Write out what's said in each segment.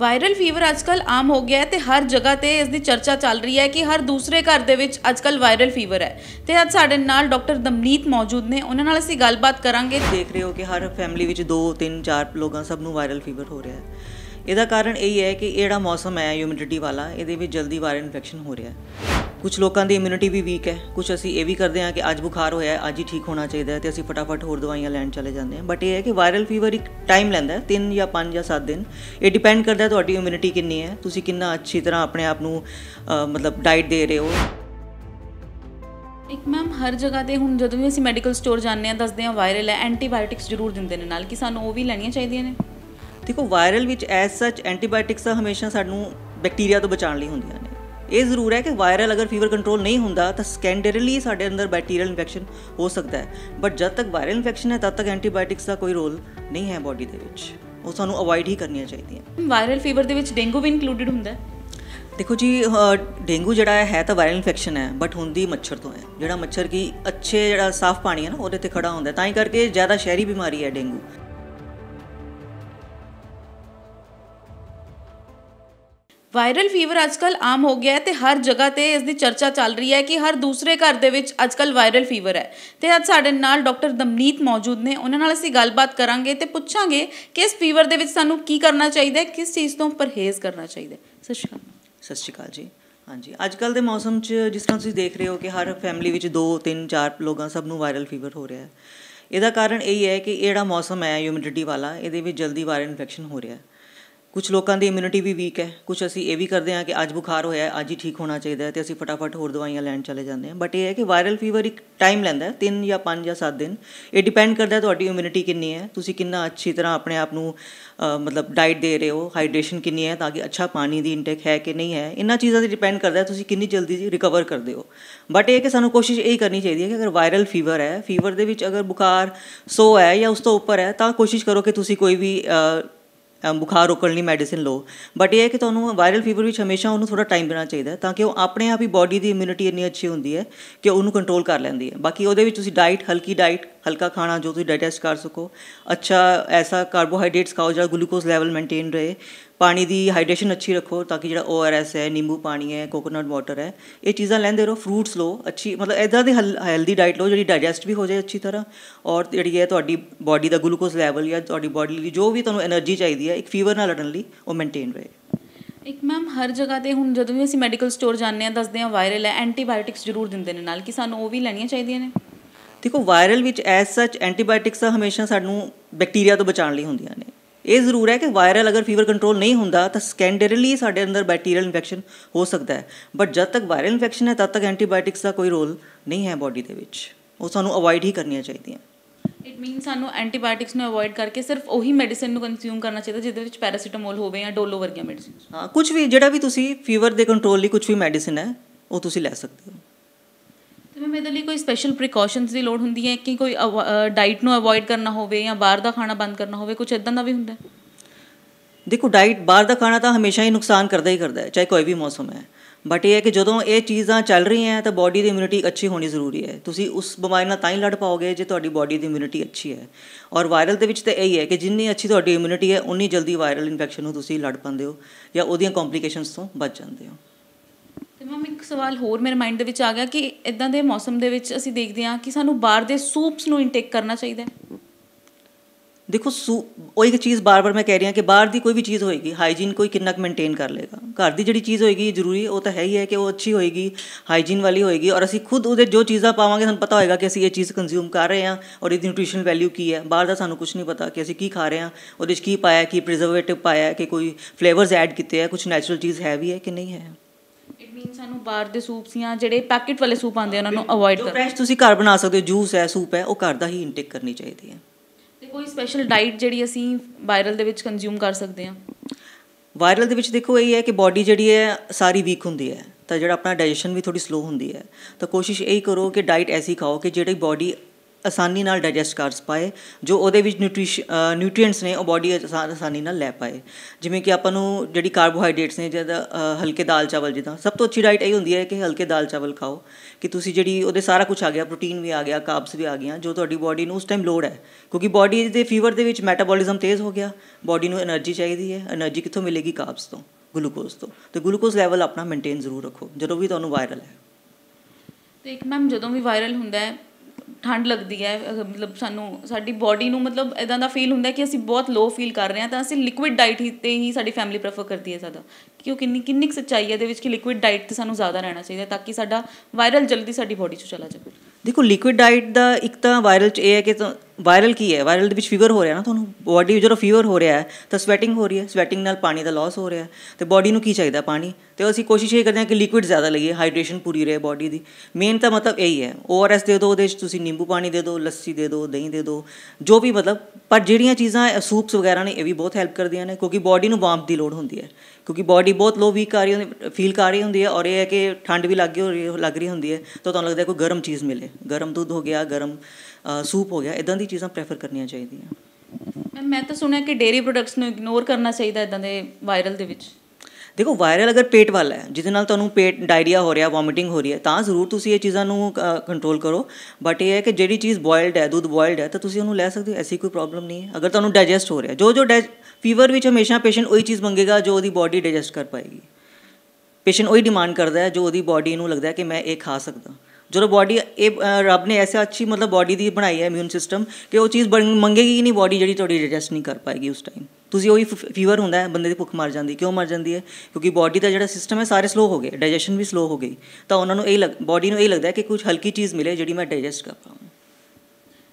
viral fever ਅੱਜਕੱਲ ਆਮ ਹੋ ਗਿਆ ਹੈ ਤੇ ਹਰ ਜਗ੍ਹਾ ਤੇ ਇਸ ਦੀ ਚਰਚਾ ਚੱਲ ਰਹੀ ਹੈ ਕਿ ਹਰ ਦੂਸਰੇ ਘਰ ਦੇ ਵਿੱਚ ਅੱਜਕੱਲ ਵਾਇਰਲ ਫੀਵਰ ਹੈ ਤੇ ਅੱਜ ਸਾਡੇ ਨਾਲ ਡਾਕਟਰ ਦਮਨੀਤ ਮੌਜੂਦ ਨੇ ਉਹਨਾਂ ਨਾਲ ਅਸੀਂ ਗੱਲਬਾਤ ਕਰਾਂਗੇ ਦੇਖ ਰਹੇ ਹੋ ਕਿ ਹਰ ਫੈਮਿਲੀ ਵਿੱਚ 2 3 4 ਲੋਕਾਂ ਸਭ ਨੂੰ ਵਾਇਰਲ ਫੀਵਰ ਹੋ ਰਿਹਾ ਹੈ ਇਹਦਾ ਕਾਰਨ ਇਹ ਹੀ ਹੈ ਕਿ ਇਹੜਾ ਮੌਸਮ ਹੈ ਹਿਊਮਿਡਿਟੀ ਵਾਲਾ ਇਹਦੇ ਵਿੱਚ ਜਲਦੀ ਵਾਇਰਲ ਇਨਫੈਕਸ਼ਨ ਹੋ ਰਿਹਾ ਹੈ ਕੁਝ ਲੋਕਾਂ ਦੀ ਇਮਿਊਨਿਟੀ ਵੀ ਵੀਕ ਹੈ ਕੁਝ ਅਸੀਂ ਇਹ ਵੀ ਕਰਦੇ ਹਾਂ ਕਿ ਅੱਜ ਬੁਖਾਰ ਹੋਇਆ ਅੱਜ ਹੀ ਠੀਕ ਹੋਣਾ ਚਾਹੀਦਾ ਹੈ ਤੇ ਅਸੀਂ ਫਟਾਫਟ ਹੋਰ ਦਵਾਈਆਂ ਲੈਣ ਚਲੇ ਜਾਂਦੇ ਹਾਂ ਬਟ ਇਹ ਹੈ ਕਿ ਵਾਇਰਲ ਫੀਵਰ ਇੱਕ ਟਾਈਮ ਲੈਂਦਾ ਹੈ 3 ਜਾਂ 5 ਜਾਂ 7 ਦਿਨ ਇਹ ਡਿਪੈਂਡ ਕਰਦਾ ਹੈ ਤੁਹਾਡੀ ਇਮਿਊਨਿਟੀ ਕਿੰਨੀ ਹੈ ਤੁਸੀਂ ਕਿੰਨਾ ਅੱਛੀ ਤਰ੍ਹਾਂ ਆਪਣੇ ਆਪ ਨੂੰ ਮਤਲਬ ਡਾਈਟ ਦੇ ਰਹੇ ਹੋ ਇੱਕ ਮੈਮ ਹਰ ਜਗ੍ਹਾ ਤੇ ਹੁਣ ਜਦੋਂ ਵੀ ਅਸੀਂ ਮੈਡੀਕਲ ਸਟੋਰ ਜਾਂਦੇ ਹਾਂ ਦੱਸਦੇ ਹਾਂ ਵਾਇਰਲ ਹੈ ਐਂਟੀਬਾਇਓਟਿਕਸ ਜ਼ਰੂਰ ਦਿੰਦੇ ਨੇ ਨਾਲ ਕਿ ਸਾਨੂੰ ਉਹ ਵੀ ਲੈਣੀਆਂ ਚਾਹੀਦੀਆਂ ਨੇ ਦੇਖੋ ਵਾਇਰਲ ਵਿੱਚ ਐਸ ਸੱਚ ਐਂਟੀਬਾਇਓਟਿਕਸ ਹਮੇਸ਼ਾ ਸਾਨੂੰ ਬੈਕਟੀਰੀਆ ਤੋਂ ਬਚਾਉਣ ਲਈ ਹੁੰਦੀਆਂ ਇਹ ਜ਼ਰੂਰ ਹੈ ਕਿ ਵਾਇਰਲ ਅਗਰ ਫੀਵਰ ਕੰਟਰੋਲ ਨਹੀਂ ਹੁੰਦਾ ਤਾਂ ਸਕੈਂਡਰਲੀ ਸਾਡੇ ਅੰਦਰ ਬੈਕਟੀਰੀਅਲ ਇਨਫੈਕਸ਼ਨ ਹੋ ਸਕਦਾ ਹੈ ਬਟ ਜਦ ਤੱਕ ਵਾਇਰਲ ਇਨਫੈਕਸ਼ਨ ਹੈ ਤਦ ਤੱਕ ਐਂਟੀਬਾਇਓਟਿਕਸ ਦਾ ਕੋਈ ਰੋਲ ਨਹੀਂ ਹੈ ਬਾਡੀ ਦੇ ਵਿੱਚ ਉਹ ਸਾਨੂੰ ਅਵਾਇਡ ਹੀ ਕਰਨੀਆਂ ਚਾਹੀਦੀਆਂ ਵਾਇਰਲ ਫੀਵਰ ਦੇ ਵਿੱਚ ਡੇਂਗੂ ਵੀ ਇਨਕਲੂਡਡ ਹੁੰਦਾ ਹੈ ਦੇਖੋ ਜੀ ਡੇਂਗੂ ਜਿਹੜਾ ਹੈ ਤਾਂ ਵਾਇਰਲ ਇਨਫੈਕਸ਼ਨ ਹੈ ਬਟ ਹੁੰਦੀ ਮੱਛਰ ਤੋਂ ਹੈ ਜਿਹੜਾ ਮੱਛਰ ਕੀ ਅੱਛੇ ਜਿਹੜਾ ਸਾਫ਼ ਪਾਣੀ ਹੈ ਨਾ ਉਹਦੇ ਤੇ ਖੜਾ ਹੁੰਦਾ ਤਾਂ ਹੀ ਕਰਕੇ ਜ਼ਿਆਦਾ ਸ਼ਹਿਰੀ ਬਿਮਾਰੀ ਹੈ ਡੇਂਗੂ ਵਾਇਰਲ ਫੀਵਰ ਅੱਜਕੱਲ ਆਮ ਹੋ ਗਿਆ ਹੈ ਤੇ ਹਰ ਜਗ੍ਹਾ ਤੇ ਇਸ ਦੀ ਚਰਚਾ ਚੱਲ ਰਹੀ ਹੈ ਕਿ ਹਰ ਦੂਸਰੇ ਘਰ ਦੇ ਵਿੱਚ ਅੱਜਕੱਲ ਵਾਇਰਲ ਫੀਵਰ ਹੈ ਤੇ ਅੱਜ ਸਾਡੇ ਨਾਲ ਡਾਕਟਰ ਦਮਨੀਤ ਮੌਜੂਦ ਨੇ ਉਹਨਾਂ ਨਾਲ ਅਸੀਂ ਗੱਲਬਾਤ ਕਰਾਂਗੇ ਤੇ ਪੁੱਛਾਂਗੇ ਕਿ ਇਸ ਫੀਵਰ ਦੇ ਵਿੱਚ ਸਾਨੂੰ ਕੀ ਕਰਨਾ ਚਾਹੀਦਾ ਹੈ ਕਿਸ ਚੀਜ਼ ਤੋਂ ਪਰਹੇਜ਼ ਕਰਨਾ ਚਾਹੀਦਾ ਸਤਿ ਸ਼੍ਰੀ ਅਕਾਲ ਸਤਿ ਸ਼੍ਰੀ ਅਕਾਲ ਜੀ ਹਾਂਜੀ ਅੱਜਕੱਲ ਦੇ ਮੌਸਮ 'ਚ ਜਿਸ ਤਰ੍ਹਾਂ ਤੁਸੀਂ ਦੇਖ ਰਹੇ ਹੋ ਕਿ ਹਰ ਫੈਮਿਲੀ ਵਿੱਚ 2 3 4 ਲੋਕਾਂ ਸਭ ਨੂੰ ਵਾਇਰਲ ਫੀਵਰ ਹੋ ਰਿਹਾ ਹੈ ਇਹਦਾ ਕਾਰਨ ਇਹ ਹੈ ਕਿ ਇਹੜਾ ਮੌਸਮ ਹੈ ਹਿਊਮਿਡਿਟੀ ਵਾਲਾ ਇਹਦੇ ਵਿੱਚ ਜਲਦੀ ਵਾਇਰਲ ਇਨਫੈਕਸ਼ਨ ਹੋ ਰਿਹਾ ਹੈ ਕੁਝ ਲੋਕਾਂ ਦੀ ਇਮਿਊਨਿਟੀ ਵੀ ਵੀਕ ਹੈ ਕੁਝ ਅਸੀਂ ਇਹ ਵੀ ਕਰਦੇ ਹਾਂ ਕਿ ਅੱਜ ਬੁਖਾਰ ਹੋਇਆ ਅੱਜ ਹੀ ਠੀਕ ਹੋਣਾ ਚਾਹੀਦਾ ਹੈ ਤੇ ਅਸੀਂ ਫਟਾਫਟ ਹੋਰ ਦਵਾਈਆਂ ਲੈਣ ਚਲੇ ਜਾਂਦੇ ਹਾਂ ਬਟ ਇਹ ਹੈ ਕਿ ਵਾਇਰਲ ਫੀਵਰ ਇੱਕ ਟਾਈਮ ਲੈਂਦਾ ਹੈ 3 ਜਾਂ 5 ਜਾਂ 7 ਦਿਨ ਇਹ ਡਿਪੈਂਡ ਕਰਦਾ ਹੈ ਤੁਹਾਡੀ ਇਮਿਊਨਿਟੀ ਕਿੰਨੀ ਹੈ ਤੁਸੀਂ ਕਿੰਨਾ ਅੱਛੀ ਤਰ੍ਹਾਂ ਆਪਣੇ ਆਪ ਨੂੰ ਮਤਲਬ ਡਾਈਟ ਦੇ ਰਹੇ ਹੋ ਹਾਈਡਰੇਸ਼ਨ ਕਿੰਨੀ ਹੈ ਤਾਂ ਕਿ ਅੱਛਾ ਪਾਣੀ ਦੀ ਇਨਟੇਕ ਹੈ ਕਿ ਨਹੀਂ ਹੈ ਇਹਨਾਂ ਚੀਜ਼ਾਂ ਤੇ ਡਿਪੈਂਡ ਕਰਦਾ ਹੈ ਤੁਸੀਂ ਕਿੰਨੀ ਜਲਦੀ ਜੀ ਰਿਕਵਰ ਕਰਦੇ ਹੋ ਬਟ ਇਹ ਕਿ ਸਾਨੂੰ ਕੋਸ਼ਿਸ਼ ਇਹ ਕਰਨੀ ਚਾਹੀਦੀ ਹੈ ਕਿ ਅਗਰ ਵਾਇਰਲ ਫੀਵਰ ਹੈ ਫੀਵਰ ਦੇ ਵਿੱਚ ਅਗਰ ਬੁਖਾਰ 100 ਹੈ ਜਾਂ ਉਸ ਤੋਂ ਉੱਪਰ ਹੈ ਤਾਂ ਕੋਸ਼ਿਸ਼ ਕਰੋ ਕਿ ਤੁਸੀਂ ਕੋਈ ਵੀ ਬੁਖਾਰ ਰੋਕਣ ਲਈ ਮੈਡੀਸਿਨ ਲਓ ਬਟ ਇਹ ਹੈ ਕਿ ਤੁਹਾਨੂੰ ਵਾਇਰਲ ਫੀਵਰ ਵਿੱਚ ਹਮੇਸ਼ਾ ਉਹਨੂੰ ਥੋੜਾ ਟਾਈਮ ਦੇਣਾ ਚਾਹੀਦਾ ਤਾਂ ਕਿ ਉਹ ਆਪਣੇ ਆਪ ਹੀ ਬਾਡੀ ਦੀ ਇਮਿਊਨਿਟੀ ਇੰਨੀ ਅੱਛੀ ਹੁੰਦੀ ਹੈ ਕਿ ਉਹਨੂੰ ਕੰਟਰੋਲ ਕਰ ਲੈਂਦੀ ਹੈ ਬਾਕੀ ਉਹਦੇ ਵਿੱਚ ਤੁਸੀਂ ਡਾਈਟ ਹਲਕੀ ਡਾਈਟ ਹਲਕਾ ਖਾਣਾ ਜੋ ਤੁਸੀਂ ਡਾਈਜੈਸਟ ਕਰ ਸਕੋ ਅੱਛਾ ਐਸਾ ਕਾਰਬੋਹਾਈਡਰੇਟਸ ਖਾਓ ਜਿਹੜਾ ਗਲੂਕੋਜ਼ ਲੈਵਲ ਮੇਨਟੇਨ ਰਹੇ ਪਾਣੀ ਦੀ ਹਾਈਡਰੇਸ਼ਨ ਅੱਛੀ ਰੱਖੋ ਤਾਂ ਕਿ ਜਿਹੜਾ ORS ਹੈ ਨਿੰਬੂ ਪਾਣੀ ਹੈ ਕੋਕੋਨਟ ਵਾਟਰ ਹੈ ਇਹ ਚੀਜ਼ਾਂ ਲੈਂਦੇ ਰਹੋ ਫਰੂਟਸ ਲੋ ਅੱਛੀ ਮਤਲਬ ਇਦਾਂ ਦੀ ਹੈਲਦੀ ਡਾਈਟ ਲੋ ਜਿਹੜੀ ਡਾਈਜੈਸਟ ਵੀ ਹੋ ਜਾਏ ਅੱਛੀ ਤਰ੍ਹਾਂ ਔਰ ਜਿਹੜੀ ਹੈ ਤੁਹਾਡੀ ਬਾਡੀ ਦਾ ਗਲੂਕੋਜ਼ ਲੈਵਲ ਜਾਂ ਤੁਹਾਡੀ ਬਾਡੀ ਲਈ ਜੋ ਵੀ ਤੁਹਾਨੂੰ એનર્ਜੀ ਚਾਹੀਦੀ ਹੈ ਇੱਕ ਫੀਵਰ ਨਾਲ ਲੜਨ ਲਈ ਉਹ ਮੇਨਟੇਨ ਰਹੇ ਇੱਕ ਮੈਮ ਹਰ ਜਗ੍ਹਾ ਤੇ ਹੁਣ ਜਦੋਂ ਵੀ ਅਸੀਂ ਮੈਡੀਕਲ ਸਟੋਰ ਜਾਂਦੇ ਆ ਦੱਸਦੇ ਆ ਵਾਇਰਲ ਹੈ ਐਂਟੀਬਾਇਓਟਿਕਸ ਜ਼ਰੂਰ ਦਿੰਦੇ ਨੇ ਨਾਲ ਕਿ ਸਾਨੂੰ ਉਹ ਵੀ ਲੈਣੀਆਂ ਚਾਹੀਦੀਆਂ ਨੇ ਦੇਖੋ ਵਾਇਰਲ ਵਿੱਚ ਐਸ ਸੱਚ ਐਂਟੀਬਾਇਓਟਿਕਸ ਹਮੇਸ਼ਾ ਸਾਨੂੰ ਬੈਕਟੀਰੀਆ ਤੋਂ ਬਚਾਉਣ ਲਈ ਹੁੰਦੀਆਂ ਨੇ ਇਹ ਜ਼ਰੂਰ ਹੈ ਕਿ ਵਾਇਰਲ ਅਗਰ ਫੀਵਰ ਕੰਟਰੋਲ ਨਹੀਂ ਹੁੰਦਾ ਤਾਂ ਸਕੈਂਡਰਲੀ ਸਾਡੇ ਅੰਦਰ ਬੈਕਟੀਰੀਅਲ ਇਨਫੈਕਸ਼ਨ ਹੋ ਸਕਦਾ ਹੈ ਬਟ ਜਦ ਤੱਕ ਵਾਇਰਲ ਇਨਫੈਕਸ਼ਨ ਹੈ ਤਦ ਤੱਕ ਐਂਟੀਬਾਇਓਟਿਕਸ ਦਾ ਕੋਈ ਰੋਲ ਨਹੀਂ ਹੈ ਬਾਡੀ ਦੇ ਵਿੱਚ ਉਹ ਸਾਨੂੰ ਅਵੋਇਡ ਹੀ ਕਰਨੀਆਂ ਚਾਹੀਦੀਆਂ ਇਟ ਮੀਨ ਸਾਨੂੰ ਐਂਟੀਬਾਇਓਟਿਕਸ ਨੂੰ ਅਵੋਇਡ ਕਰਕੇ ਸਿਰਫ ਉਹੀ ਮੈਡੀਸਿਨ ਨੂੰ ਕੰਜ਼ਿਊਮ ਕਰਨਾ ਚਾਹੀਦਾ ਜਿਹਦੇ ਵਿੱਚ ਪੈਰਾਸੀਟਾਮੋਲ ਹੋਵੇ ਜਾਂ ਡੋਲੋ ਵਰਗੀਆਂ ਮੈਡੀਸਿਨਸ ਹਾਂ ਕੁਝ ਵੀ ਜਿਹੜਾ ਵੀ ਤੁਸੀਂ ਫੀਵਰ ਦੇ ਕੰਟਰੋਲ ਲਈ ਕੁਝ ਵੀ ਮੈਡੀਸਿਨ ਹੈ ਉਹ ਤੁਸੀਂ ਲੈ ਸਕਦੇ ਹੋ ਮੈਮ ਇਹਦੇ ਲਈ ਕੋਈ ਸਪੈਸ਼ਲ ਪ੍ਰੀਕਾਸ਼ਨਸ ਦੀ ਲੋੜ ਹੁੰਦੀ ਹੈ ਕਿ ਕੋਈ ਡਾਈਟ ਨੂੰ ਅਵੋਇਡ ਕਰਨਾ ਹੋਵੇ ਜਾਂ ਬਾਹਰ ਦਾ ਖਾਣਾ ਬੰਦ ਕਰਨਾ ਹੋਵੇ ਕੁਝ ਇਦਾਂ ਦਾ ਵੀ ਹੁੰਦਾ ਦੇਖੋ ਡਾਈਟ ਬਾਹਰ ਦਾ ਖਾਣਾ ਤਾਂ ਹਮੇਸ਼ਾ ਹੀ ਨੁਕਸਾਨ ਕਰਦਾ ਹੀ ਕਰਦਾ ਹੈ ਚਾਹੇ ਕੋਈ ਵੀ ਮੌਸਮ ਹੈ ਬਟ ਇਹ ਹੈ ਕਿ ਜਦੋਂ ਇਹ ਚੀਜ਼ਾਂ ਚੱਲ ਰਹੀਆਂ ਤਾਂ ਬਾਡੀ ਦੀ ਇਮਿਊਨਿਟੀ ਅੱਛੀ ਹੋਣੀ ਜ਼ਰੂਰੀ ਹੈ ਤੁਸੀਂ ਉਸ ਬਿਮਾਰੀ ਨਾਲ ਤਾਂ ਹੀ ਲੜ ਪਾਓਗੇ ਜੇ ਤੁਹਾਡੀ ਬਾਡੀ ਦੀ ਇਮਿਊਨਿਟੀ ਅੱਛੀ ਹੈ ਔਰ ਵਾਇਰਲ ਦੇ ਵਿੱਚ ਤਾਂ ਇਹ ਹੀ ਹੈ ਕਿ ਜਿੰਨੀ ਅੱਛੀ ਤੁਹਾਡੀ ਇਮਿਊਨਿਟੀ ਹੈ ਉਨੀ ਜਲਦੀ ਵਾਇਰਲ ਇਨਫੈਕਸ਼ਨ ਨੂੰ ਤੁਸੀਂ ਲੜ ਪਾਉਂਦੇ ਹੋ ਜਾਂ ਉਹਦੀਆਂ ਕੰਪਲਿਕੇਸ਼ਨਸ ਤੋਂ ਬਚ ਜਾਂਦੇ ਹੋ ਤੇ ਮੈਮ ਇੱਕ ਸਵਾਲ ਹੋਰ ਮੇਰੇ ਮਾਈਂਡ ਦੇ ਵਿੱਚ ਆ ਗਿਆ ਕਿ ਇਦਾਂ ਦੇ ਮੌਸਮ ਦੇ ਵਿੱਚ ਅਸੀਂ ਦੇਖਦੇ ਹਾਂ ਕਿ ਸਾਨੂੰ ਬਾਹਰ ਦੇ ਸੂਪਸ ਨੂੰ ਇਨਟੇਕ ਕਰਨਾ ਚਾਹੀਦਾ ਦੇਖੋ ਸੂ ਉਹ ਇੱਕ ਚੀਜ਼ ਬਾਰ-ਬਾਰ ਮੈਂ ਕਹਿ ਰਹੀ ਹਾਂ ਕਿ ਬਾਹਰ ਦੀ ਕੋਈ ਵੀ ਚੀਜ਼ ਹੋਏਗੀ ਹਾਈਜੀਨ ਕੋਈ ਕਿੰਨਾ ਕ ਮੇਨਟੇਨ ਕਰ ਲੇਗਾ ਘਰ ਦੀ ਜਿਹੜੀ ਚੀਜ਼ ਹੋਏਗੀ ਜ਼ਰੂਰੀ ਉਹ ਤਾਂ ਹੈ ਹੀ ਹੈ ਕਿ ਉਹ ਅੱਛੀ ਹੋਏਗੀ ਹਾਈਜੀਨ ਵਾਲੀ ਹੋਏਗੀ ਔਰ ਅਸੀਂ ਖੁਦ ਉਹਦੇ ਜੋ ਚੀਜ਼ਾਂ ਪਾਵਾਂਗੇ ਸਾਨੂੰ ਪਤਾ ਹੋਏਗਾ ਕਿ ਅਸੀਂ ਇਹ ਚੀਜ਼ ਕੰਜ਼ਿਊਮ ਕਰ ਰਹੇ ਹਾਂ ਔਰ ਇਹਦੀ ਨਿਊਟ੍ਰੀਸ਼ਨ ਵੈਲਿਊ ਕੀ ਹੈ ਬਾਹਰ ਦਾ ਸਾਨੂੰ ਕੁਝ ਨਹੀਂ ਪਤਾ ਕਿ ਅਸੀਂ ਕੀ ਖਾ ਰਹੇ ਹਾਂ ਉਹਦੇ ਵਿੱਚ ਕੀ ਪਾਇਆ ਕੀ ਪ੍ਰੀਜ਼ਰਵੇਟਿਵ ਪਾਇਆ ਕਿ ਕੋਈ ਫਲੇਵਰਸ ਐਡ ਕੀਤੇ ਆ ਕੁਝ ਨੈਚੁਰਲ ਚੀਜ਼ ਹੈ ਵੀ ਹੈ ਕਿ ਨਹੀਂ ਹੈ ਮੀਨ ਸਾਨੂੰ ਬਾਹਰ ਦੇ ਸੂਪਸ ਜਾਂ ਜਿਹੜੇ ਪੈਕਟ ਵਾਲੇ ਸੂਪ ਆਉਂਦੇ ਉਹਨਾਂ ਨੂੰ ਅਵੋਇਡ ਕਰੋ ਫਰੈਸ਼ ਤੁਸੀਂ ਘਰ ਬਣਾ ਸਕਦੇ ਹੋ ਜੂਸ ਹੈ ਸੂਪ ਹੈ ਉਹ ਘਰ ਦਾ ਹੀ ਇਨਟੇਕ ਕਰਨੀ ਚਾਹੀਦੀ ਹੈ ਤੇ ਕੋਈ ਸਪੈਸ਼ਲ ਡਾਈਟ ਜਿਹੜੀ ਅਸੀਂ ਵਾਇਰਲ ਦੇ ਵਿੱਚ ਕੰਜ਼ੂਮ ਕਰ ਸਕਦੇ ਹਾਂ ਵਾਇਰਲ ਦੇ ਵਿੱਚ ਦੇਖੋ ਇਹ ਹੈ ਕਿ ਬਾਡੀ ਜਿਹੜੀ ਹੈ ਸਾਰੀ ਵੀਕ ਹੁੰਦੀ ਹੈ ਤਾਂ ਜਿਹੜਾ ਆਪਣਾ ਡਾਈਜੈਸ਼ਨ ਵੀ ਥੋੜੀ ਸਲੋ ਹੁੰਦੀ ਹੈ ਤਾਂ ਕੋਸ਼ਿਸ਼ ਇਹ ਕਰੋ ਕਿ ਡਾਈਟ ਐਸੀ ਖਾਓ ਕਿ ਜਿਹੜੀ ਬਾਡੀ ਆਸਾਨੀ ਨਾਲ ਡਾਈਜੈਸਟ ਕਰ ਸਪਾਏ ਜੋ ਉਹਦੇ ਵਿੱਚ ਨਿਊਟ੍ਰੀਸ਼ ਨਿਊਟ੍ਰੀਐਂਟਸ ਨੇ ਉਹ ਬਾਡੀ ਆਸਾਨੀ ਨਾਲ ਲੈ ਪਾਏ ਜਿਵੇਂ ਕਿ ਆਪਾਂ ਨੂੰ ਜਿਹੜੀ ਕਾਰਬੋਹਾਈਡਰੇਟਸ ਨੇ ਜਿਹਦਾ ਹਲਕੇ ਦਾਲ ਚਾਵਲ ਜਿਦਾ ਸਭ ਤੋਂ ਅੱਛੀ ਡਾਈਟ ਇਹ ਹੁੰਦੀ ਹੈ ਕਿ ਹਲਕੇ ਦਾਲ ਚਾਵਲ ਖਾਓ ਕਿ ਤੁਸੀਂ ਜਿਹੜੀ ਉਹਦੇ ਸਾਰਾ ਕੁਝ ਆ ਗਿਆ ਪ੍ਰੋਟੀਨ ਵੀ ਆ ਗਿਆ ਕਾਰਬਸ ਵੀ ਆ ਗਿਆ ਜੋ ਤੁਹਾਡੀ ਬਾਡੀ ਨੂੰ ਉਸ ਟਾਈਮ ਲੋੜ ਹੈ ਕਿਉਂਕਿ ਬਾਡੀ ਦੇ ਫੀਵਰ ਦੇ ਵਿੱਚ ਮੈਟਾਬੋਲਿਜ਼ਮ ਤੇਜ਼ ਹੋ ਗਿਆ ਬਾਡੀ ਨੂੰ એનર્ਜੀ ਚਾਹੀਦੀ ਹੈ એનર્ਜੀ ਕਿੱਥੋਂ ਮਿਲੇਗੀ ਕਾਰਬਸ ਤੋਂ ਗਲੂਕੋਜ਼ ਤੋਂ ਤੇ ਗਲੂਕੋਜ਼ ਲੈਵਲ ਆਪਣਾ ਮੇਨਟੇਨ ਜ਼ਰੂਰ ਰੱਖੋ ਜਦੋਂ ਵੀ ਤੁਹਾਨੂੰ ਵਾਇਰਲ ਹੈ ਤੇ ਇੱਕ ਮੈਮ ਜਦੋਂ ਵੀ ਵਾਇਰਲ ਹੁੰਦਾ ਹੈ ਠੰਡ ਲੱਗਦੀ ਹੈ ਮਤਲਬ ਸਾਨੂੰ ਸਾਡੀ ਬੋਡੀ ਨੂੰ ਮਤਲਬ ਇਦਾਂ ਦਾ ਫੀਲ ਹੁੰਦਾ ਕਿ ਅਸੀਂ ਬਹੁਤ ਲੋ ਫੀਲ ਕਰ ਰਹੇ ਹਾਂ ਤਾਂ ਅਸੀਂ ਲਿਕੁਇਡ ਡਾਈਟ ਹੀ ਤੇ ਹੀ ਸਾਡੀ ਫੈਮਿਲੀ ਪ੍ਰੈਫਰ ਕਰਦੀ ਹੈ ਜ਼ਿਆਦਾ ਕਿਉਂ ਕਿੰਨੀ ਕਿੰਨੀ ਸੱਚਾਈ ਹੈ ਦੇ ਵਿੱਚ ਕਿ ਲਿਕੁਇਡ ਡਾਈਟ ਤੇ ਸਾਨੂੰ ਜ਼ਿਆਦਾ ਰਹਿਣਾ ਚਾਹੀਦਾ ਤਾਂ ਕਿ ਸਾਡਾ ਵਾਇਰਲ ਜਲਦੀ ਸਾਡੀ ਬੋਡੀ 'ਚ ਚਲਾ ਜਾਵੇ ਦੇਖੋ ਲਿਕੁਇਡ ਡਾਈਟ ਦਾ ਇੱਕ ਤਾਂ ਵਾਇਰਲ 'ਚ ਇਹ ਹੈ ਕਿ ਤਾਂ ਵਾਇਰਲ ਕੀ ਹੈ ਵਾਇਰਲ ਦੇ ਵਿੱਚ ਫੀਵਰ ਹੋ ਰਿਹਾ ਨਾ ਤੁਹਾਨੂੰ ਬਾਡੀ ਜਦੋਂ ਫੀਵਰ ਹੋ ਰਿਹਾ ਹੈ ਤਾਂ ਸਵੈਟਿੰਗ ਹੋ ਰਹੀ ਹੈ ਸਵੈਟਿੰਗ ਨਾਲ ਪਾਣੀ ਦਾ ਲਾਸ ਹੋ ਰਿਹਾ ਤੇ ਬਾਡੀ ਨੂੰ ਕੀ ਚਾਹੀਦਾ ਪਾਣੀ ਤੇ ਅਸੀਂ ਕੋਸ਼ਿਸ਼ ਇਹ ਕਰਦੇ ਹਾਂ ਕਿ ਲਿਕੁਇਡ ਜ਼ਿਆਦਾ ਲਈਏ ਹਾਈਡਰੇਸ਼ਨ ਪੂਰੀ ਰਹੇ ਬਾਡੀ ਦੀ ਮੇਨ ਤਾਂ ਮਤਲਬ ਇਹੀ ਹੈ ਓਆਰਐਸ ਦੇ ਦਿਓ ਉਹਦੇ ਵਿੱਚ ਤੁਸੀਂ ਨਿੰਬੂ ਪਾਣੀ ਦੇ ਦਿਓ ਲੱਸੀ ਦੇ ਦਿਓ ਦਹੀਂ ਦੇ ਦਿਓ ਜੋ ਵੀ ਮਤਲਬ ਪਰ ਜਿਹੜੀਆਂ ਚੀਜ਼ਾਂ ਸੂਪਸ ਵਗੈਰਾ ਨੇ ਇਹ ਵੀ ਬਹੁਤ ਹੈਲਪ ਕਰਦੀਆਂ ਨੇ ਕਿਉਂਕਿ ਬਾਡੀ ਨੂੰ ਵਾਰਮ ਦੀ ਲੋੜ ਹੁੰਦੀ ਹੈ ਕਿਉਂਕਿ ਬਾਡੀ ਬਹੁਤ ਲੋ ਵੀਕ ਆ ਰਹੀ ਹੁੰਦੀ ਫੀਲ ਕਰ ਰਹੀ ਹੁੰਦੀ ਹੈ ਔਰ ਇਹ ਹੈ ਕਿ ਠੰਡ ਵੀ ਲੱਗ ਗਈ ਲੱਗ ਰਹੀ ਹੁੰਦੀ ਹੈ ਤਾਂ ਤੁਹਾਨੂੰ ਲੱਗਦਾ ਕੋਈ ਗਰਮ ਚੀਜ਼ ਮਿਲੇ ਗਰਮ ਦੁੱਧ ਹੋ ਗਿਆ ਗਰਮ ਸੂਪ ਹੋ ਗਿਆ ਇਦਾਂ ਦੀ ਚੀਜ਼ਾਂ ਪ੍ਰੈਫਰ ਕਰਨੀਆਂ ਚਾਹੀਦੀਆਂ ਮੈਂ ਤਾਂ ਸੁਣਿਆ ਕਿ ਡੇਰੀ ਪ੍ਰੋਡਕਟਸ ਨੂੰ ਇਗਨੋਰ ਕਰਨਾ ਚਾਹੀਦਾ ਇਦਾਂ ਦੇ ਵਾਇਰਲ ਦੇ ਵਿੱਚ ਦੇਖੋ ਵਾਇਰਲ ਅਗਰ ਪੇਟ ਵਾਲਾ ਹੈ ਜਿਹਦੇ ਨਾਲ ਤੁਹਾਨੂੰ ਪੇਟ ਡਾਇਰੀਆ ਹੋ ਰਿਹਾ ਵੋਮਿਟਿੰਗ ਹੋ ਰਹੀ ਹੈ ਤਾਂ ਜ਼ਰੂਰ ਤੁਸੀਂ ਇਹ ਚੀਜ਼ਾਂ ਨੂੰ ਕੰਟਰੋਲ ਕਰੋ ਬਟ ਇਹ ਹੈ ਕਿ ਜਿਹੜੀ ਚੀਜ਼ ਬੋਇਲਡ ਹੈ ਦੁੱਧ ਬੋਇਲਡ ਹੈ ਤਾਂ ਤੁਸੀਂ ਉਹਨੂੰ ਲੈ ਸਕਦੇ ਹੋ ਐਸੀ ਕੋਈ ਪ੍ਰੋਬਲਮ ਨਹੀਂ ਹੈ ਅਗਰ ਤੁਹਾਨੂੰ ਡਾਈਜੈਸਟ ਹੋ ਰਿਹਾ ਜੋ ਜੋ ਫੀਵਰ ਵਿੱਚ ਹਮੇਸ਼ਾ ਪੇਸ਼ੈਂਟ ਉਹੀ ਚੀਜ਼ ਮੰਗੇਗਾ ਜੋ ਉਹਦੀ ਬਾਡੀ ਡਾਈਜੈਸਟ ਕਰ ਪਾਏਗੀ ਪੇਸ਼ੈਂਟ ਉਹੀ ਡਿਮਾਂਡ ਕਰਦਾ ਹੈ ਜੋ ਉਹਦੀ ਬਾਡੀ ਨੂੰ ਲੱਗਦਾ ਹੈ ਕਿ ਮੈਂ ਇਹ ਖਾ ਸਕਦਾ ਜਦੋਂ ਬਾਡੀ ਇਹ ਰੱਬ ਨੇ ਐਸਾ ਅੱਛੀ ਮਤਲਬ ਬਾਡੀ ਦੀ ਬਣਾਈ ਹੈ ਇਮਿਊਨ ਸਿਸਟਮ ਕਿ ਉਹ ਚੀਜ਼ ਮੰਗੇਗੀ ਨਹੀਂ ਬਾਡੀ ਜਿਹੜੀ ਤੁਹਾਡੀ ਡਾਈਜੈਸਟ ਨਹੀਂ ਕਰ ਪਾਏਗੀ ਉਸ ਟਾਈਮ ਤੁਸੀਂ ਉਹੀ ਫੀਵਰ ਹੁੰਦਾ ਹੈ ਬੰਦੇ ਦੀ ਭੁੱਖ ਮਰ ਜਾਂਦੀ ਕਿਉਂ ਮਰ ਜਾਂਦੀ ਹੈ ਕਿਉਂਕਿ ਬਾਡੀ ਦਾ ਜਿਹੜਾ ਸਿਸਟਮ ਹੈ ਸਾਰੇ ਸਲੋ ਹੋ ਗਏ ਡਾਈਜੈਸ਼ਨ ਵੀ ਸਲੋ ਹੋ ਗਈ ਤਾਂ ਉਹਨਾਂ ਨੂੰ ਇਹ ਬਾਡੀ ਨੂੰ ਇਹ ਲੱਗਦਾ ਹੈ ਕਿ ਕੁਝ ਹਲਕੀ ਚੀਜ਼ ਮਿਲੇ ਜਿਹੜੀ ਮੈਂ ਡਾਈਜੈਸਟ ਕਰ ਪਾਵਾਂ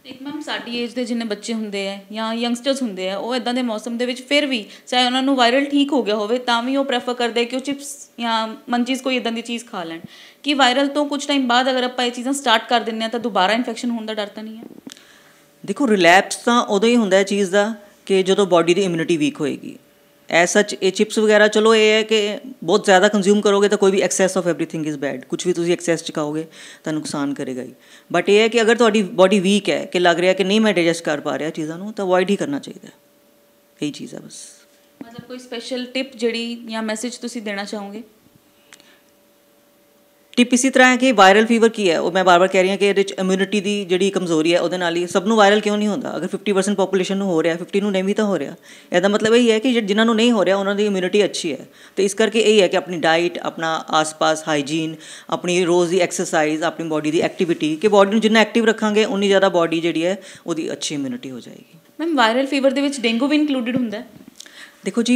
ਇੱਕ ਮੈਮ ਸਾਡੀ ਏਜ ਦੇ ਜਿੰਨੇ ਬੱਚੇ ਹੁੰਦੇ ਆ ਜਾਂ ਯੰਗਸਟਰਸ ਹੁੰਦੇ ਆ ਉਹ ਇਦਾਂ ਦੇ ਮੌਸਮ ਦੇ ਵਿੱਚ ਫਿਰ ਵੀ ਚਾਹੇ ਉਹਨਾਂ ਨੂੰ ਵਾਇਰਲ ਠੀਕ ਹੋ ਗਿਆ ਹੋਵੇ ਤਾਂ ਵੀ ਉਹ ਪ੍ਰੈਫਰ ਕਰਦੇ ਕਿ ਉਹ ਚਿਪਸ ਜਾਂ ਮੰਚੀਜ਼ ਕੋਈ ਇਦਾਂ ਦੀ ਚੀਜ਼ ਖਾ ਲੈਣ ਕਿ ਵਾਇਰਲ ਤੋਂ ਕੁਝ ਟਾਈਮ ਬਾਅਦ ਅਗਰ ਆਪਾਂ ਇਹ ਚੀਜ਼ਾਂ ਸਟਾਰਟ ਕਰ ਦਿੰਨੇ ਆ ਤਾਂ ਦੁਬਾਰਾ ਇਨਫੈਕਸ਼ਨ ਹੋਣ ਦਾ ਡਰ ਤਾਂ ਨਹੀਂ ਹੈ ਦੇਖੋ ਰਿਲੈਪਸ ਤਾਂ ਉਦੋਂ ਹੀ ਹੁੰਦਾ ਹੈ ਚੀਜ਼ ਦਾ ਕਿ ਜਦੋਂ ਬਾਡੀ ਦੀ ਇਮਿਊਨਿਟੀ ਵੀਕ ਹੋਏਗੀ ਐ ਸੱਚ ਇਹ ਚਿਪਸ ਵਗੈਰਾ ਚਲੋ ਇਹ ਹੈ ਕਿ ਬਹੁਤ ਜ਼ਿਆਦਾ ਕੰਜ਼ੂਮ ਕਰੋਗੇ ਤਾਂ ਕੋਈ ਵੀ excess of everything is bad ਕੁਝ ਵੀ ਤੁਸੀਂ ਐਕਸੈਸ ਚ ਖਾਓਗੇ ਤਾਂ ਨੁਕਸਾਨ ਕਰੇਗਾ ਹੀ ਬਟ ਇਹ ਹੈ ਕਿ ਅਗਰ ਤੁਹਾਡੀ ਬਾਡੀ ਵੀਕ ਹੈ ਕਿ ਲੱਗ ਰਿਹਾ ਕਿ ਨਹੀਂ ਮੈਂ ਡਾਈਜੈਸਟ ਕਰ ਪਾ ਰਿਹਾ ਚੀਜ਼ਾਂ ਨੂੰ ਤਾਂ ਅਵੋਇਡ ਹੀ ਕਰਨਾ ਚਾਹੀਦਾ ਇਹ ਚੀਜ਼ ਹੈ ਬਸ ਮਤਲਬ ਕੋਈ ਸਪੈਸ਼ਲ ਟਿਪ ਜਿਹੜੀ ਜਾਂ ਮੈਸੇਜ ਤੁਸੀਂ ਦੇਣਾ ਚਾਹੋਗੇ ਟਿਪ ਇਸੇ ਤਰ੍ਹਾਂ ਹੈ ਕਿ ਵਾਇਰਲ ਫੀਵਰ ਕੀ ਹੈ ਉਹ ਮੈਂ ਬਾਰ-ਬਾਰ ਕਹਿ ਰਹੀ ਹਾਂ ਕਿ ਇਹਦੇ ਵਿੱਚ ਇਮਿਊਨਿਟੀ ਦੀ ਜਿਹੜੀ ਕਮਜ਼ੋਰੀ ਹੈ ਉਹਦੇ ਨਾਲ ਹੀ ਸਭ ਨੂੰ ਵਾਇਰਲ ਕਿਉਂ ਨਹੀਂ ਹੁੰਦਾ ਅਗਰ 50% ਪੋਪੂਲੇਸ਼ਨ ਨੂੰ ਹੋ ਰਿਹਾ 50 ਨੂੰ ਨਹੀਂ ਵੀ ਤਾਂ ਹੋ ਰਿਹਾ ਇਹਦਾ ਮਤਲਬ ਇਹ ਹੈ ਕਿ ਜਿਨ੍ਹਾਂ ਨੂੰ ਨਹੀਂ ਹੋ ਰਿਹਾ ਉਹਨਾਂ ਦੀ ਇਮਿਊਨਿਟੀ ਅੱਛੀ ਹੈ ਤੇ ਇਸ ਕਰਕੇ ਇਹ ਹੈ ਕਿ ਆਪਣੀ ਡਾਈਟ ਆਪਣਾ ਆਸ-ਪਾਸ ਹਾਈਜੀਨ ਆਪਣੀ ਰੋਜ਼ ਦੀ ਐਕਸਰਸਾਈਜ਼ ਆਪਣੀ ਬਾਡੀ ਦੀ ਐਕਟੀਵਿਟੀ ਕਿ ਬਾਡੀ ਨੂੰ ਜਿੰਨਾ ਐਕਟਿਵ ਰੱਖਾਂਗੇ ਉਨੀ ਜ਼ਿਆਦਾ ਬਾਡੀ ਜਿਹੜੀ ਹੈ ਉਹਦੀ ਅੱਛੀ ਇਮਿਊਨਿਟੀ ਹੋ ਜਾਏਗੀ ਮੈਮ ਵਾਇਰਲ ਫੀਵਰ ਦੇ ਵਿੱਚ ਡੇਂਗੂ ਵੀ ਇਨਕਲੂਡਡ ਹੁੰਦਾ ਹੈ ਦੇਖੋ ਜੀ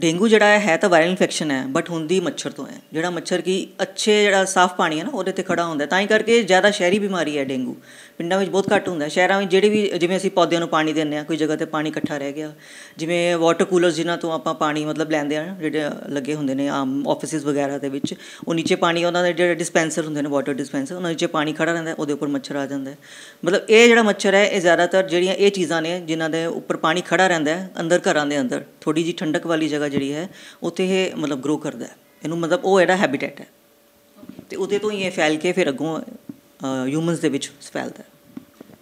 ਡੇਂਗੂ ਜਿਹੜਾ ਹੈ ਤਾਂ ਵਾਇਰਲ ਇਨਫੈਕਸ਼ਨ ਹੈ ਬਟ ਹੁੰਦੀ ਮੱਛਰ ਤੋਂ ਹੈ ਜਿਹੜਾ ਮੱਛਰ ਕੀ ਅੱਛੇ ਜਿਹੜਾ ਸਾਫ਼ ਪਾਣੀ ਹੈ ਨਾ ਉਹਦੇ ਤੇ ਖੜਾ ਹੁੰਦਾ ਤਾਂ ਹੀ ਕਰਕੇ ਜ਼ਿਆਦਾ ਸ਼ਹਿਰੀ ਬਿਮਾਰੀ ਹੈ ਡੇਂਗੂ ਪਿੰਡਾਂ ਵਿੱਚ ਬਹੁਤ ਘੱਟ ਹੁੰਦਾ ਸ਼ਹਿਰਾਂ ਵਿੱਚ ਜਿਹੜੇ ਵੀ ਜਿਵੇਂ ਅਸੀਂ ਪੌਦਿਆਂ ਨੂੰ ਪਾਣੀ ਦਿੰਦੇ ਆ ਕੋਈ ਜਗ੍ਹਾ ਤੇ ਪਾਣੀ ਇਕੱਠਾ ਰਹਿ ਗਿਆ ਜਿਵੇਂ ਵਾਟਰ ਕੂਲਰਸ ਜਿਨ੍ਹਾਂ ਤੋਂ ਆਪਾਂ ਪਾਣੀ ਮਤਲਬ ਲੈਂਦੇ ਆ ਜਿਹੜੇ ਲੱਗੇ ਹੁੰਦੇ ਨੇ ਆਮ ਆਫਿਸਿਸ ਵਗੈਰਾ ਦੇ ਵਿੱਚ ਉਹ ਨੀਚੇ ਪਾਣੀ ਉਹਨਾਂ ਦੇ ਜਿਹੜੇ ਡਿਸਪੈਂਸਰ ਹੁੰਦੇ ਨੇ ਵਾਟਰ ਡਿਸਪੈਂਸਰ ਉਹਨਾਂ ਵਿੱਚ ਪਾਣੀ ਖੜਾ ਰਹਿੰਦਾ ਉਹਦੇ ਉੱਪਰ ਮੱਛਰ ਆ ਜਾਂਦਾ ਮਤਲਬ ਇਹ ਜਿਹੜਾ ਮੱਛਰ ਹੈ ਇਹ ਜ਼ਿਆਦਾਤਰ ਜਿਹੜੀਆਂ ਇਹ ਚੀਜ਼ਾਂ ਨੇ ਜਿਨ੍ਹਾਂ ਦੇ ਉੱਪਰ ਪਾਣੀ ਖੜਾ ਰਹਿੰਦਾ ਅੰਦਰ ਘਰਾਂ ਦੇ ਅੰਦਰ ਥੋੜੀ ਜੀ ਠੰਡਕ ਵਾਲੀ ਜਗ੍ਹਾ ਜਿਹੜੀ ਹੈ ਉੱਥੇ ਇਹ ਮਤਲਬ ਗਰੋ ਕਰਦਾ ਇਹਨੂੰ ਮਤਲਬ ਉਹ ਇਹਦਾ ਹੈਬਿਟੇਟ ਹੈ ਤੇ ਉਹਦੇ ਤੋਂ ਹੀ ਇਹ ਫੈਲ ਕੇ ਫਿਰ ਅੱਗੋਂ ਹਿਊਮਨਸ ਦੇ ਵਿੱਚ ਫੈਲਦਾ ਹੈ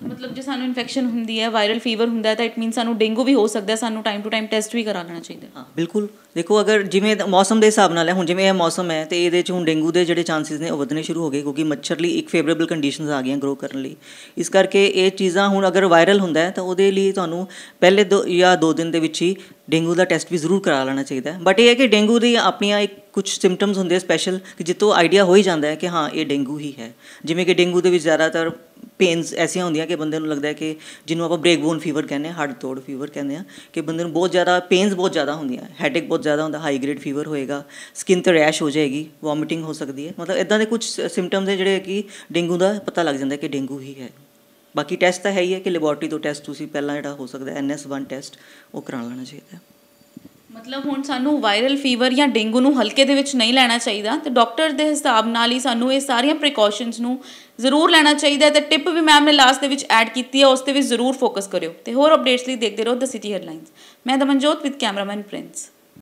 ਮਤਲਬ ਜੇ ਸਾਨੂੰ ਇਨਫੈਕਸ਼ਨ ਹੁੰਦੀ ਹੈ ਵਾਇਰਲ ਫੀਵਰ ਹੁੰਦਾ ਹੈ ਤਾਂ ਇਟ ਮੀਨ ਸਾਨੂੰ ਡੇਂਗੂ ਵੀ ਹੋ ਸਕਦਾ ਸਾਨੂੰ ਟਾਈਮ ਟੂ ਟਾਈਮ ਟੈਸਟ ਵੀ ਕਰਾ ਲੈਣਾ ਚਾਹੀਦਾ ਹਾਂ ਬਿਲਕੁਲ ਦੇਖੋ ਅਗਰ ਜਿਵੇਂ ਮੌਸਮ ਦੇ ਹਿਸਾਬ ਨਾਲ ਹੈ ਹੁਣ ਜਿਵੇਂ ਇਹ ਮੌਸਮ ਹੈ ਤੇ ਇਹਦੇ ਚ ਹੁਣ ਡੇਂਗੂ ਦੇ ਜਿਹੜੇ ਚਾਂਸਸ ਨੇ ਉਹ ਵਧਨੇ ਸ਼ੁਰੂ ਹੋ ਗਏ ਕਿਉਂਕਿ ਮੱਛਰ ਲਈ ਇੱਕ ਫੇਵਰੇਬਲ ਕੰਡੀਸ਼ਨਸ ਆ ਗਈਆਂ ਗਰੋ ਕਰਨ ਲਈ ਇਸ ਕਰਕੇ ਇਹ ਚੀਜ਼ਾਂ ਹੁਣ ਅਗਰ ਵਾਇਰਲ ਹੁੰਦਾ ਹੈ ਤਾਂ ਉਹਦੇ ਲਈ ਤੁਹਾਨੂੰ ਪਹਿਲੇ ਦੋ ਜਾਂ ਦੋ ਦਿਨ ਦੇ ਵਿੱਚ ਹੀ ਡੇਂਗੂ ਦਾ ਟੈਸਟ ਵੀ ਜ਼ਰੂਰ ਕਰਾ ਲੈਣਾ ਚਾਹੀਦਾ ਹੈ ਬਟ ਇਹ ਹੈ ਕਿ ਡੇਂਗੂ ਦੀ ਆਪਣੀਆਂ ਇੱਕ ਕੁਝ ਸਿੰਪਟਮਸ ਹੁੰਦੇ ਆ ਸਪੈਸ਼ਲ ਕਿ ਜਿੱਤੋਂ ਆਈਡੀਆ ਹੋ ਹੀ ਜਾਂਦਾ ਹੈ ਕਿ ਹਾਂ ਇਹ ਡੇਂਗੂ ਹੀ ਹੈ ਜਿਵੇਂ ਕਿ ਡੇਂਗੂ ਦੇ ਵਿੱਚ ਜ਼ਿਆਦਾਤਰ ਪੇਨਸ ਐਸੀਆਂ ਹੁੰਦੀਆਂ ਕਿ ਬੰਦੇ ਨੂੰ ਲੱਗਦਾ ਹੈ ਕਿ ਜਿਹਨੂੰ ਆਪਾਂ ਬ੍ਰੇਕ ਬੋਨ ਫੀਵਰ ਕਹਿੰਦੇ ਆ ਹੱਡ ਤੋੜ ਫੀਵਰ ਕਹਿੰਦੇ ਆ ਕਿ ਬੰਦੇ ਨੂੰ ਬਹੁਤ ਜ਼ਿਆਦਾ ਪੇਨਸ ਬਹੁਤ ਜ਼ਿਆਦਾ ਹੁੰਦੀਆਂ ਹੈਡੇਕ ਬਹੁਤ ਜ਼ਿਆਦਾ ਹੁੰਦਾ ਹਾਈ ਗ੍ਰੇਡ ਫੀਵਰ ਹੋਏਗਾ ਸਕਿਨ ਤੇ ਰੈਸ਼ ਹੋ ਜਾਏਗੀ ਵੋਮਿਟਿੰਗ ਹੋ ਸਕਦੀ ਹੈ ਮਤਲਬ ਇਦਾਂ ਦੇ ਕੁਝ ਸਿੰਪਟਮਸ ਨੇ ਜਿਹੜੇ ਕਿ ਡੇਂਗੂ ਦਾ ਪਤਾ ਲੱਗ ਜਾਂਦਾ ਕਿ ਡੇਂਗੂ ਹੀ ਹੈ ਬਾਕੀ ਟੈਸਟ ਤਾਂ ਹੈ ਹੀ ਹੈ ਕਿ ਲੈਬੋਰਟਰੀ ਤੋਂ ਟੈਸਟ ਤੁਸੀਂ ਪਹਿਲਾਂ ਜਿਹੜਾ ਹੋ ਸਕਦਾ ਐਨਐਸ1 ਟੈਸਟ ਉਹ ਕਰਾ ਲੈਣਾ ਚਾਹੀਦਾ ਮਤਲਬ ਹੁਣ ਸਾਨੂੰ ਵਾਇਰਲ ਫੀਵਰ ਜਾਂ ਡੇਂਗੂ ਨੂੰ ਹਲਕੇ ਦੇ ਵਿੱਚ ਨਹੀਂ ਲੈਣਾ ਚਾਹੀਦਾ ਤੇ ਡਾਕਟਰ ਦੇ ਹਿਸਾਬ ਨਾਲ ਹੀ ਸਾਨੂੰ ਇਹ ਸਾਰੀਆਂ ਪ੍ਰੀਕਾਸ਼ਨਸ ਨੂੰ ਜ਼ਰੂਰ ਲੈਣਾ ਚਾਹੀਦਾ ਤੇ ਟਿਪ ਵੀ ਮੈਮ ਨੇ ਲਾਸਟ ਦੇ ਵਿੱਚ ਐਡ ਕੀਤੀ ਹੈ ਉਸ ਤੇ ਵੀ ਜ਼ਰੂਰ ਫੋਕਸ ਕਰਿਓ ਤੇ ਹੋਰ ਅਪਡੇਟਸ ਲਈ ਦੇਖਦੇ ਰਹੋ ਦ ਸਿਟੀ ਹੈਡਲਾਈਨਸ ਮੈਂ ਦਮਨਜੋਤ ਵਿਦ ਕੈਮਰਾਮੈਨ ਪ੍ਰਿੰਸ